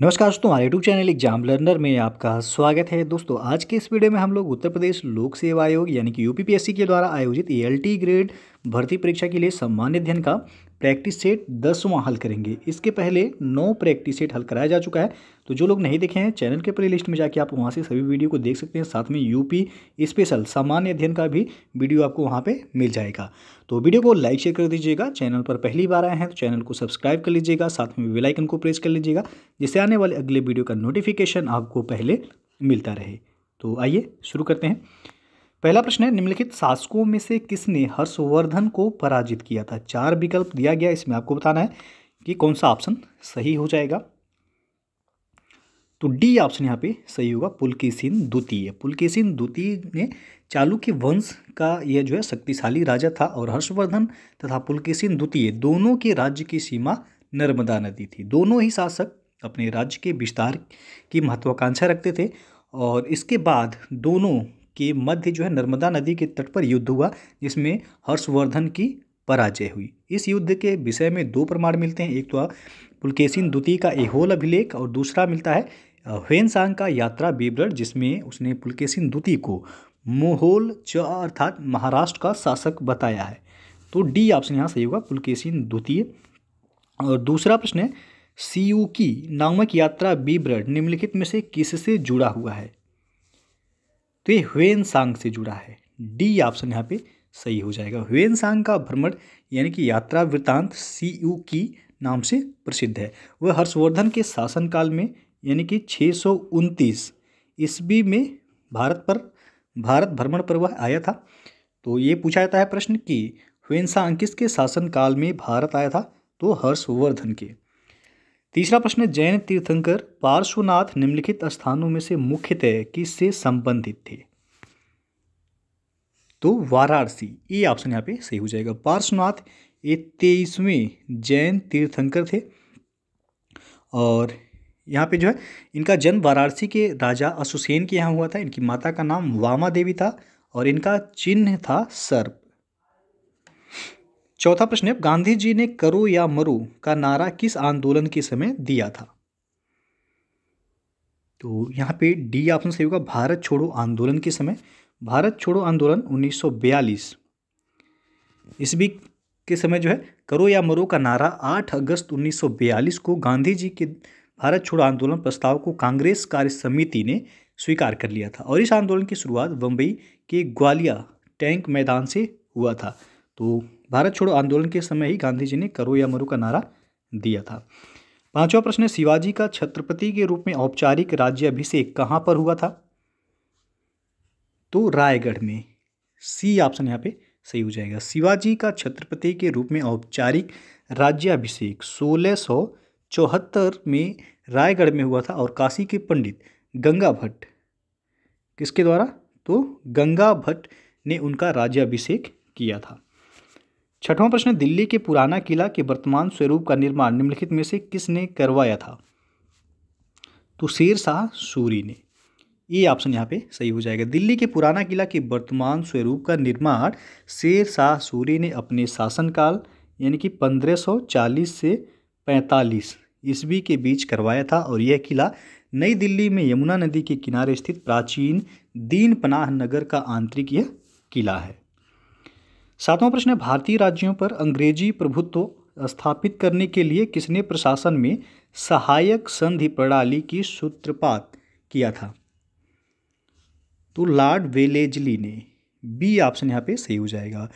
नमस्कार दोस्तों हमारे यूट्यूब चैनल एग्जाम लर्नर में आपका स्वागत है दोस्तों आज के इस वीडियो में हम लोग उत्तर प्रदेश लोक सेवा आयोग यानी कि यूपीपीएससी के द्वारा आयोजित एल ग्रेड भर्ती परीक्षा के लिए सम्मान अध्ययन का प्रैक्टिस सेट दसवां हल करेंगे इसके पहले नौ प्रैक्टिस सेट हल कराया जा चुका है तो जो लोग नहीं देखे हैं चैनल के प्ले लिस्ट में जाके आप वहाँ से सभी वीडियो को देख सकते हैं साथ में यूपी स्पेशल सामान्य अध्ययन का भी वीडियो आपको वहाँ पर मिल जाएगा तो वीडियो को लाइक शेयर कर दीजिएगा चैनल पर पहली बार आए हैं तो चैनल को सब्सक्राइब कर लीजिएगा साथ में वेलाइकन को प्रेस कर लीजिएगा जिससे आने वाले अगले वीडियो का नोटिफिकेशन आपको पहले मिलता रहे तो आइए शुरू करते हैं पहला प्रश्न है निम्नलिखित शासकों में से किसने हर्षवर्धन को पराजित किया था चार विकल्प दिया गया इसमें आपको बताना है कि कौन सा ऑप्शन सही हो जाएगा तो डी ऑप्शन यहाँ पे सही होगा पुलकेसिन द्वितीय पुलकेसिन द्वितीय ने चालुक्य वंश का यह जो है शक्तिशाली राजा था और हर्षवर्धन तथा पुलकेसिन द्वितीय दोनों के राज्य की सीमा नर्मदा नदी थी दोनों ही शासक अपने राज्य के विस्तार की महत्वाकांक्षा रखते थे और इसके बाद दोनों के मध्य जो है नर्मदा नदी के तट पर युद्ध हुआ जिसमें हर्षवर्धन की पराजय हुई इस युद्ध के विषय में दो प्रमाण मिलते हैं एक तो पुलकेशिन द्वितीय का एहोल अभिलेख और दूसरा मिलता है ह्वेनसांग का यात्रा विवरण जिसमें उसने पुलकेशिन द्वितीय को मोहोल च अर्थात महाराष्ट्र का शासक बताया है तो डी ऑप्शन यहाँ सही होगा पुलकेशिन द्वितीय और दूसरा प्रश्न है की नामक यात्रा विवरण निम्नलिखित में से किससे जुड़ा हुआ है तो ये ह्वेन सांग से जुड़ा है डी ऑप्शन यहाँ पे सही हो जाएगा ह्वेन सांग का भ्रमण यानी कि यात्रा वृत्तांत सी यू की नाम से प्रसिद्ध है वह हर्षवर्धन के शासनकाल में यानी कि छः सौ उनतीस ईस्वी में भारत पर भारत भ्रमण पर वह आया था तो ये पूछा जाता है प्रश्न कि ह्वेन सांग किसके शासनकाल में भारत आया था तो हर्षवर्धन के तीसरा प्रश्न है जैन तीर्थंकर पार्श्वनाथ निम्नलिखित स्थानों में से मुख्यतः किससे संबंधित थे तो वाराणसी ये ऑप्शन यहाँ पे सही हो जाएगा पार्श्वनाथ ये तेईसवें जैन तीर्थंकर थे और यहाँ पे जो है इनका जन्म वाराणसी के राजा असुसेन के यहाँ हुआ था इनकी माता का नाम वामा देवी था और इनका चिन्ह था सर्प चौथा प्रश्न है गांधी जी ने करो या मरो का नारा किस आंदोलन के समय दिया था तो यहाँ पे डी ऑप्शन सही होगा भारत छोड़ो आंदोलन के समय भारत छोड़ो आंदोलन 1942 भी के समय जो है करो या मरो का नारा 8 अगस्त 1942 को गांधी जी के भारत छोड़ो आंदोलन प्रस्ताव को कांग्रेस कार्य समिति ने स्वीकार कर लिया था और इस आंदोलन की शुरुआत बम्बई के ग्वालिया टैंक मैदान से हुआ था तो भारत छोड़ो आंदोलन के समय ही गांधी जी ने करो या मरु का नारा दिया था पांचवा प्रश्न है शिवाजी का छत्रपति के रूप में औपचारिक राज्य अभिषेक कहाँ पर हुआ था तो रायगढ़ में सी ऑप्शन यहाँ पे सही हो जाएगा शिवाजी का छत्रपति के रूप में औपचारिक राज्याभिषेक सोलह सौ चौहत्तर में रायगढ़ में हुआ था और काशी के पंडित गंगा भट्ट किसके द्वारा तो गंगा भट्ट ने उनका राज्याभिषेक किया था छठवां प्रश्न दिल्ली के पुराना किला के वर्तमान स्वरूप का निर्माण निम्नलिखित में से किसने करवाया था तो शेर शाह सूरी ने ये ऑप्शन यहाँ पे सही हो जाएगा दिल्ली के पुराना किला के वर्तमान स्वरूप का निर्माण शेर शाह सूरी ने अपने शासनकाल यानी कि 1540 से 45 ईस्वी के बीच करवाया था और यह किला नई दिल्ली में यमुना नदी के किनारे स्थित प्राचीन दीनपनाह नगर का आंतरिक यह किला है सातवां प्रश्न है भारतीय राज्यों पर अंग्रेजी प्रभुत्व स्थापित करने के लिए किसने प्रशासन में सहायक संधि प्रणाली की सूत्रपात किया था तो लॉर्ड वेलेजली ने बी ऑप्शन यहाँ पे सही हो जाएगा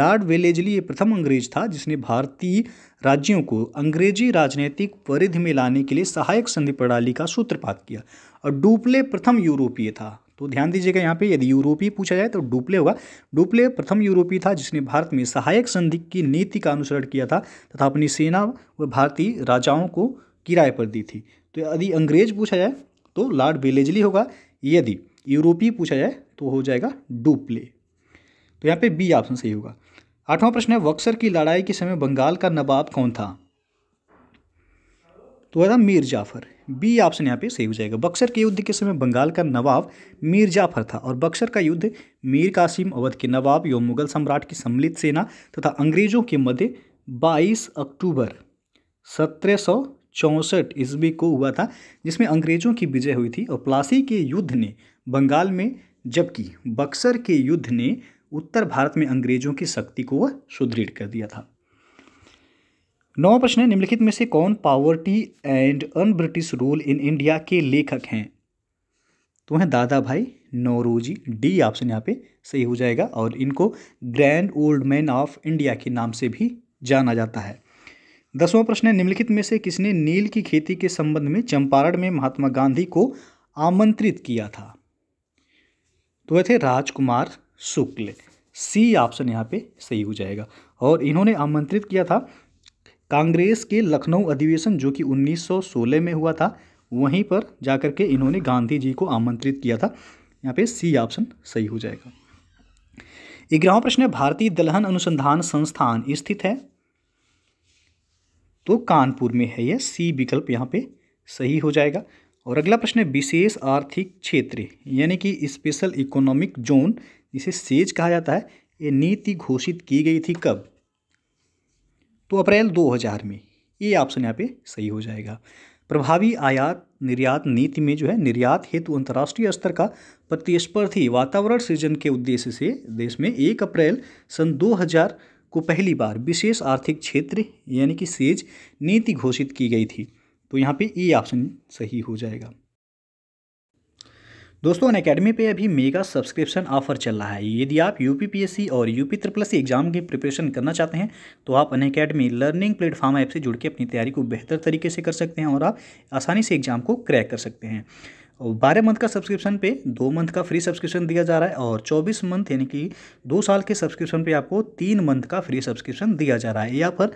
लॉर्ड वेलेजली ये प्रथम अंग्रेज था जिसने भारतीय राज्यों को अंग्रेजी राजनीतिक परिधि में लाने के लिए सहायक संधि प्रणाली का सूत्रपात किया और डुप्ले प्रथम यूरोपीय था तो ध्यान दीजिएगा यहाँ पे यदि यूरोपीय पूछा जाए तो डुप्ले होगा डुप्ले प्रथम यूरोपीय था जिसने भारत में सहायक संधि की नीति का अनुसरण किया था तथा अपनी सेना व भारतीय राजाओं को किराए पर दी थी तो यदि अंग्रेज पूछा जाए तो लॉर्ड बेलेजली होगा यदि यूरोपीय पूछा जाए तो हो जाएगा डुप्ले तो यहाँ पे बी ऑप्शन सही होगा आठवां प्रश्न है बक्सर की लड़ाई के समय बंगाल का नवाब कौन था तो है मीर जाफर बी ऑप्शन यहाँ पे सही हो जाएगा बक्सर के युद्ध के समय बंगाल का नवाब मीर जाफर था और बक्सर का युद्ध मीर कासिम अवध के नवाब एवं मुगल सम्राट की सम्मिलित सेना तथा अंग्रेजों के मध्य 22 अक्टूबर सत्रह सौ चौंसठ ईस्वी को हुआ था जिसमें अंग्रेजों की विजय हुई थी और प्लासी के युद्ध ने बंगाल में जबकि बक्सर के युद्ध ने उत्तर भारत में अंग्रेजों की शक्ति को वह सुदृढ़ कर दिया था नौ प्रश्न निम्नलिखित में से कौन poverty and unbritish rule in India के लेखक हैं तो हैं दादा भाई नौरोजी डी ऑप्शन यहाँ पे सही हो जाएगा और इनको grand old man of India के नाम से भी जाना जाता है दसवां प्रश्न है निम्नलिखित में से किसने नील की खेती के संबंध में चंपारण में महात्मा गांधी को आमंत्रित किया था तो वह थे राजकुमार शुक्ल सी ऑप्शन यहाँ पे सही हो जाएगा और इन्होंने आमंत्रित किया था कांग्रेस के लखनऊ अधिवेशन जो कि 1916 में हुआ था वहीं पर जाकर के इन्होंने गांधी जी को आमंत्रित किया था यहाँ पे सी ऑप्शन सही हो जाएगा ग्यारहवा प्रश्न है भारतीय दलहन अनुसंधान संस्थान स्थित है तो कानपुर में है यह सी विकल्प यहाँ पे सही हो जाएगा और अगला प्रश्न है विशेष आर्थिक क्षेत्र यानी कि स्पेशल इकोनॉमिक जोन जिसे सेज कहा जाता है ये नीति घोषित की गई थी कब तो अप्रैल 2000 में ये ऑप्शन यहाँ पे सही हो जाएगा प्रभावी आयात निर्यात नीति में जो है निर्यात हेतु अंतर्राष्ट्रीय स्तर का प्रतिस्पर्धी वातावरण सृजन के उद्देश्य से देश में एक अप्रैल सन 2000 को पहली बार विशेष आर्थिक क्षेत्र यानी कि सेज नीति घोषित की गई थी तो यहाँ पे ई ऑप्शन सही हो जाएगा दोस्तों अन अकेडमी पर अभी मेगा सब्सक्रिप्शन ऑफर चल रहा है यदि आप यू पी और यू पी त्रिप्लस एग्जाम की प्रिपरेशन करना चाहते हैं तो आप Unacademy learning platform app से जुड़ के अपनी तैयारी को बेहतर तरीके से कर सकते हैं और आप आसानी से एग्जाम को क्रैक कर सकते हैं बारह मंथ का सब्सक्रिप्शन पे दो मंथ का फ्री सब्सक्रिप्शन दिया जा रहा है और चौबीस मंथ यानी कि दो साल के सब्सक्रिप्शन पे आपको तीन मंथ का फ्री सब्सक्रिप्शन दिया जा रहा है यहाँ पर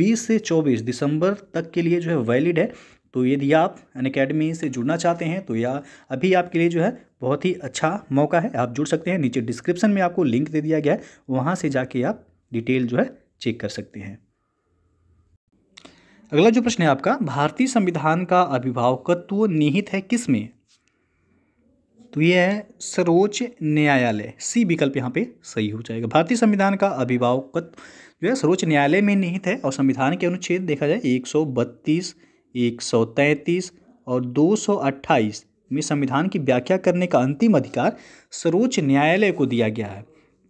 बीस से चौबीस दिसंबर तक के लिए जो है वैलिड है तो यदि आप अन अकेडमी से जुड़ना चाहते हैं तो या अभी आपके लिए जो है बहुत ही अच्छा मौका है आप जुड़ सकते हैं नीचे डिस्क्रिप्शन में आपको लिंक दे दिया गया है वहाँ से जाके आप डिटेल जो है चेक कर सकते हैं अगला जो प्रश्न है आपका भारतीय संविधान का अभिभावकत्व निहित है किस में तो यह है सर्वोच्च न्यायालय सी विकल्प यहाँ पे सही हो जाएगा भारतीय संविधान का अभिभावकत्व जो है सर्वोच्च न्यायालय में निहित है और संविधान के अनुच्छेद देखा जाए एक सौ बत्तीस एक सौ तैंतीस और दो सौ अट्ठाईस में संविधान की व्याख्या करने का अंतिम अधिकार सर्वोच्च न्यायालय को दिया गया है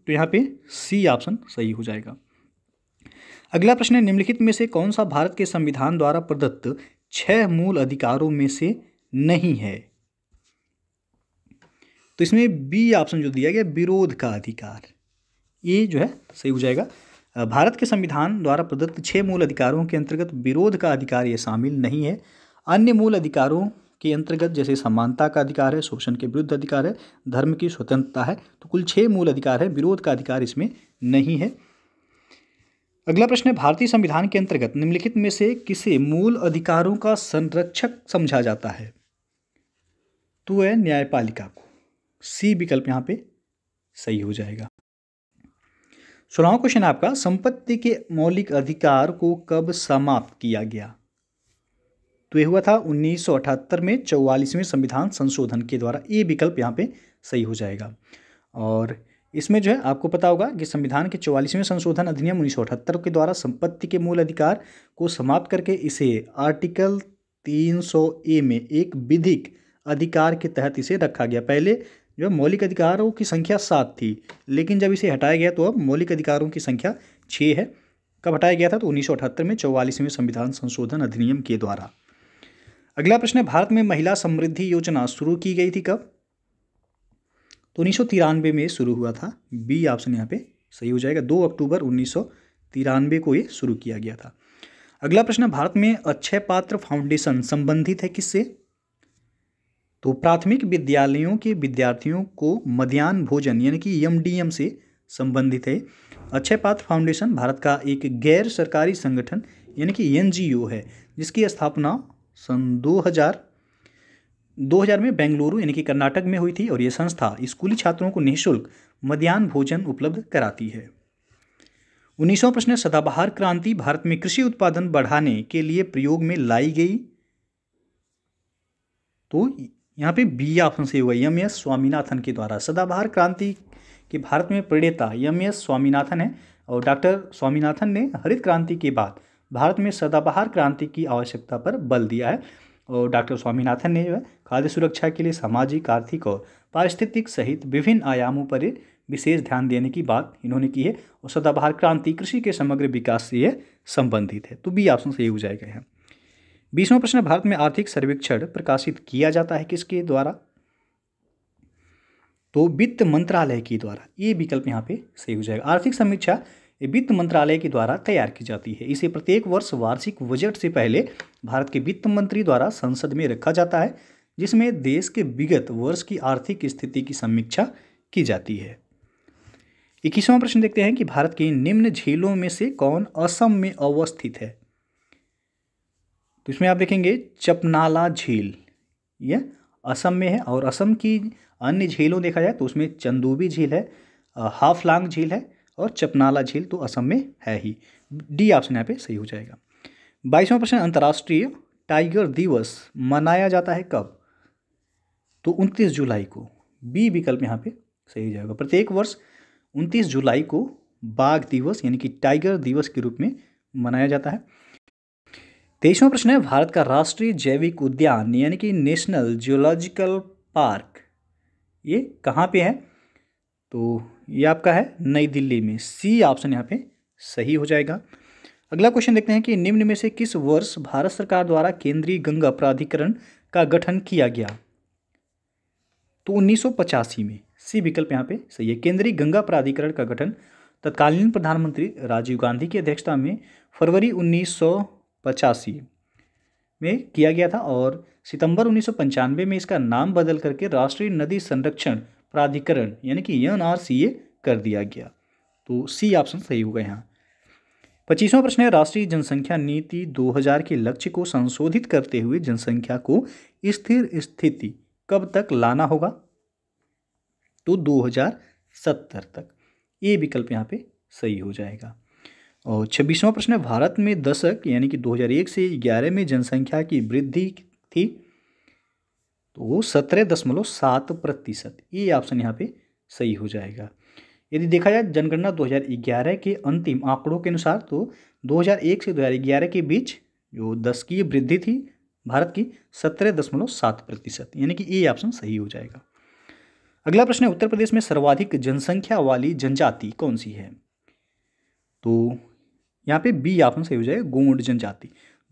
तो यहाँ पे सी ऑप्शन सही हो जाएगा अगला प्रश्न है निम्नलिखित में से कौन सा भारत के संविधान द्वारा प्रदत्त छह मूल अधिकारों में से नहीं है तो इसमें बी ऑप्शन जो दिया गया विरोध का अधिकार ये जो है सही हो जाएगा भारत के संविधान द्वारा प्रदत्त छः मूल अधिकारों के अंतर्गत विरोध का अधिकार ये शामिल नहीं है अन्य मूल अधिकारों के अंतर्गत जैसे समानता का अधिकार है शोषण के विरुद्ध अधिकार है धर्म की स्वतंत्रता है तो कुल छः मूल अधिकार है विरोध का अधिकार इसमें नहीं है अगला प्रश्न है भारतीय संविधान के अंतर्गत निम्नलिखित में से किसे मूल अधिकारों का संरक्षक समझा जाता है तो है न्यायपालिका को सी विकल्प यहाँ पे सही हो जाएगा सोलहवा क्वेश्चन आपका संपत्ति के मौलिक अधिकार को कब समाप्त किया गया तो यह हुआ था 1978 में चौवालीसवें संविधान संशोधन के द्वारा ये विकल्प यहाँ पे सही हो जाएगा और इसमें जो है आपको पता होगा कि संविधान के चौवालीसवें संशोधन अधिनियम उन्नीस के द्वारा संपत्ति के मूल अधिकार को समाप्त करके इसे आर्टिकल 300 ए में एक विधिक अधिकार के तहत इसे रखा गया पहले जो मौलिक अधिकारों की संख्या सात थी लेकिन जब इसे हटाया गया तो अब मौलिक अधिकारों की संख्या छः है कब हटाया गया था तो उन्नीस में चौवालीसवें संविधान संशोधन अधिनियम के द्वारा अगला प्रश्न है भारत में महिला समृद्धि योजना शुरू की गई थी कब तो उन्नीस में शुरू हुआ था बी ऑप्शन यहाँ पे सही हो जाएगा दो अक्टूबर उन्नीस को ये शुरू किया गया था अगला प्रश्न भारत में अक्षय पात्र फाउंडेशन संबंधित है किससे तो प्राथमिक विद्यालयों के विद्यार्थियों को मध्यान्ह भोजन यानी कि एम डी एम से संबंधित है अक्षय पात्र फाउंडेशन भारत का एक गैर सरकारी संगठन यानी कि एन है जिसकी स्थापना सन 2000 2000 में बेंगलुरु यानी कि कर्नाटक में हुई थी और यह संस्था स्कूली छात्रों को निःशुल्क मध्यान्ह भोजन उपलब्ध कराती है उन्नीसवां प्रश्न सदाबहार क्रांति भारत में कृषि उत्पादन बढ़ाने के लिए प्रयोग में लाई गई तो यहाँ पे बी ऑप्शन सही हुआ एम एस स्वामीनाथन के द्वारा सदाबहार क्रांति के भारत में प्रणेता एम एस स्वामीनाथन है और डॉक्टर स्वामीनाथन ने हरित क्रांति के बाद भारत में सदाबहार क्रांति की आवश्यकता पर बल दिया है और डॉक्टर स्वामीनाथन ने जो है खाद्य सुरक्षा के लिए सामाजिक आर्थिक और पारिस्थितिक सहित विभिन्न आयामों पर विशेष ध्यान देने की बात इन्होंने की है और सदाबहार क्रांति कृषि के समग्र विकास से संबंधित है तो बी ऑप्शन सही हो जाएगा यहाँ बीसवां प्रश्न भारत में आर्थिक सर्वेक्षण प्रकाशित किया जाता है किसके द्वारा तो वित्त मंत्रालय के द्वारा ये विकल्प यहाँ पे सही हो जाएगा आर्थिक समीक्षा वित्त मंत्रालय के द्वारा तैयार की जाती है इसे प्रत्येक वर्ष वार्षिक बजट से पहले भारत के वित्त मंत्री द्वारा संसद में रखा जाता है जिसमें देश के विगत वर्ष की आर्थिक स्थिति की समीक्षा की जाती है इक्कीसवां प्रश्न देखते हैं कि भारत के निम्न झीलों में से कौन असम में अवस्थित है तो इसमें आप देखेंगे चपनाला झील यह असम में है और असम की अन्य झीलों देखा जाए तो उसमें चंदूबी झील है हाफलांग झील है और चपनाला झील तो असम में है ही डी ऑप्शन यहाँ पे सही हो जाएगा बाईसवां प्रश्न अंतर्राष्ट्रीय टाइगर दिवस मनाया जाता है कब तो उनतीस जुलाई को बी विकल्प यहाँ पे सही हो जाएगा प्रत्येक वर्ष उनतीस जुलाई को बाघ दिवस यानी कि टाइगर दिवस के रूप में मनाया जाता है तेईसवा प्रश्न है भारत का राष्ट्रीय जैविक उद्यान यानी कि नेशनल जियोलॉजिकल पार्क ये कहाँ पे है तो ये आपका है नई दिल्ली में सी ऑप्शन यहाँ पे सही हो जाएगा अगला क्वेश्चन देखते हैं कि निम्न में से किस वर्ष भारत सरकार द्वारा केंद्रीय गंगा प्राधिकरण का गठन किया गया तो उन्नीस में सी विकल्प यहाँ पे सही है केंद्रीय गंगा प्राधिकरण का गठन तत्कालीन प्रधानमंत्री राजीव गांधी की अध्यक्षता में फरवरी उन्नीस पचासी में किया गया था और सितंबर उन्नीस में इसका नाम बदल करके राष्ट्रीय नदी संरक्षण प्राधिकरण यानी कि एन आर सी ए कर दिया गया तो सी ऑप्शन सही होगा यहाँ पच्चीसवां प्रश्न है राष्ट्रीय जनसंख्या नीति 2000 के लक्ष्य को संशोधित करते हुए जनसंख्या को स्थिर स्थिति कब तक लाना होगा तो 2070 तक ये विकल्प यहाँ पे सही हो जाएगा और छब्बीसवां प्रश्न है भारत में दशक यानी कि 2001 से 11 में जनसंख्या की वृद्धि थी तो वो सत्रह दशमलव सात प्रतिशत ये ऑप्शन यहाँ पे सही हो जाएगा यदि देखा जाए जनगणना 2011 के अंतिम आंकड़ों के अनुसार तो 2001 से 2011 के बीच जो दस की वृद्धि थी भारत की सत्रह दशमलव सात प्रतिशत यानी कि ये ऑप्शन सही हो जाएगा अगला प्रश्न है उत्तर प्रदेश में सर्वाधिक जनसंख्या वाली जनजाति कौन सी है तो यहाँ पे बी ऑप्शन सही हो जाएगा गोंड जनजाति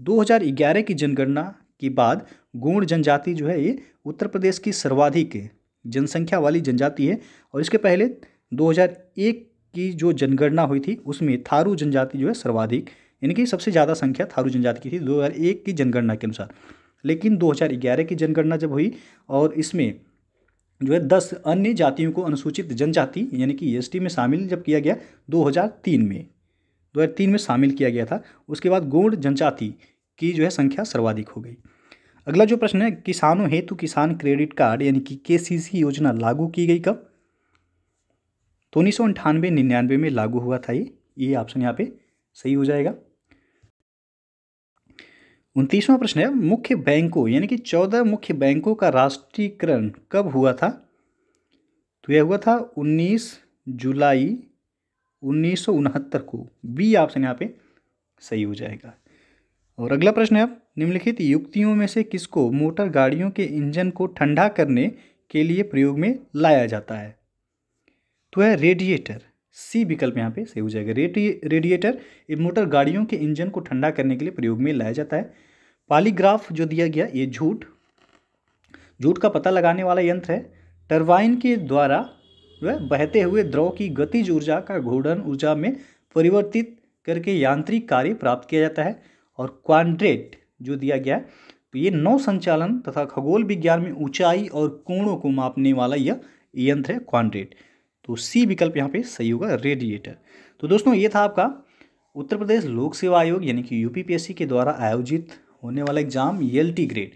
2011 की जनगणना के बाद गोंड जनजाति जो है ये उत्तर प्रदेश की सर्वाधिक जनसंख्या वाली जनजाति है और इसके पहले 2001 की जो जनगणना हुई थी उसमें थारू जनजाति जो है सर्वाधिक यानी कि सबसे ज़्यादा संख्या थारू जनजाति की थी 2001 की जनगणना के अनुसार लेकिन 2011 की जनगणना जब हुई और इसमें जो है दस अन्य जातियों को अनुसूचित जनजाति यानी कि एस में शामिल जब किया गया 2003 में 2003 में शामिल किया गया था उसके बाद गोंड जनजाति की जो है संख्या सर्वाधिक हो गई अगला जो प्रश्न है किसानों हेतु किसान क्रेडिट कार्ड यानी कि के योजना लागू की गई कब तो उन्नीस सौ अंठानवे निन्यानवे में लागू हुआ था ये ये ऑप्शन यहाँ पे सही हो जाएगा उनतीसवां प्रश्न है मुख्य बैंकों यानी कि चौदह मुख्य बैंकों का राष्ट्रीयकरण कब हुआ था तो यह हुआ था उन्नीस जुलाई उन्नीस को बी ऑप्शन यहाँ पे सही हो जाएगा और अगला प्रश्न है अब निम्नलिखित युक्तियों में से किसको मोटर गाड़ियों के इंजन को ठंडा करने के लिए प्रयोग में लाया जाता है तो है रेडिएटर सी विकल्प यहाँ पे सही हो जाएगा रेडिए रेडिएटर मोटर गाड़ियों के इंजन को ठंडा करने के लिए प्रयोग में लाया जाता है पॉलीग्राफ जो दिया गया ये झूठ झूठ का पता लगाने वाला यंत्र है टर्वाइन के द्वारा वह बहते हुए द्रव की गतिज ऊर्जा का घूर्णन ऊर्जा में परिवर्तित करके यांत्रिक कार्य प्राप्त किया जाता है और क्वांड्रेट जो दिया गया तो ये नौ संचालन तथा खगोल विज्ञान में ऊंचाई और कोणों को मापने वाला यह यंत्र है क्वांड्रेट तो सी विकल्प यहाँ पे सही होगा रेडिएटर तो दोस्तों ये था आपका उत्तर प्रदेश लोक सेवा आयोग यानी कि यूपीपीएससी के द्वारा आयोजित होने वाला एग्जाम एल ग्रेड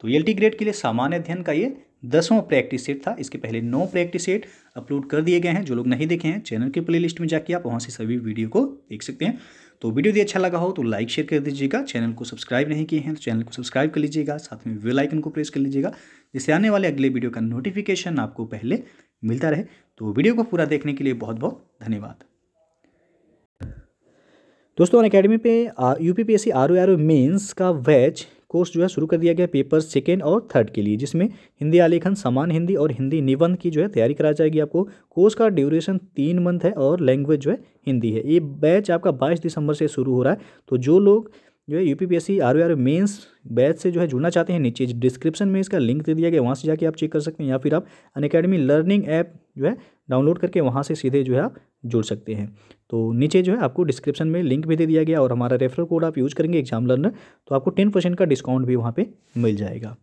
तो एल ग्रेड के लिए सामान्य अध्ययन का ये दसवां प्रैक्टिस सेट था इसके पहले नौ प्रैक्टिस सेट अपलोड कर दिए गए हैं जो लोग नहीं देखे हैं चैनल के प्लेलिस्ट में जाके आप वहाँ से सभी वीडियो को देख सकते हैं तो वीडियो यदि अच्छा लगा हो तो लाइक शेयर कर दीजिएगा चैनल को सब्सक्राइब नहीं किए हैं तो चैनल को सब्सक्राइब कर लीजिएगा साथ में वेलाइकन को प्रेस कर लीजिएगा जिससे आने वाले अगले वीडियो का नोटिफिकेशन आपको पहले मिलता रहे तो वीडियो को पूरा देखने के लिए बहुत बहुत धन्यवाद दोस्तों अन अकेडमी पे U P P S C R O R O mains का बैच कोर्स जो है शुरू कर दिया गया पेपर सेकेंड और थर्ड के लिए जिसमें हिंदी आलेखन समान हिंदी और हिंदी निबंध की जो है तैयारी करा जाएगी आपको कोर्स का ड्यूरेशन तीन मंथ है और लैंग्वेज जो है हिंदी है ये बैच आपका बाईस दिसंबर से शुरू हो रहा है तो जो लोग जो है U P P S C R R mains batch से जो है जुड़ना चाहते हैं नीचे डिस्क्रिप्शन में इसका लिंक दे दिया गया वहाँ से जाके आप चेक कर सकते हैं या फिर आप अन लर्निंग ऐप जो है डाउनलोड करके वहाँ से सीधे जो है आप जुड़ सकते हैं तो नीचे जो है आपको डिस्क्रिप्शन में लिंक भी दे दिया गया और हमारा रेफरल कोड आप यूज़ करेंगे एग्जाम लर्नर तो आपको टेन परसेंट का डिस्काउंट भी वहाँ पर मिल जाएगा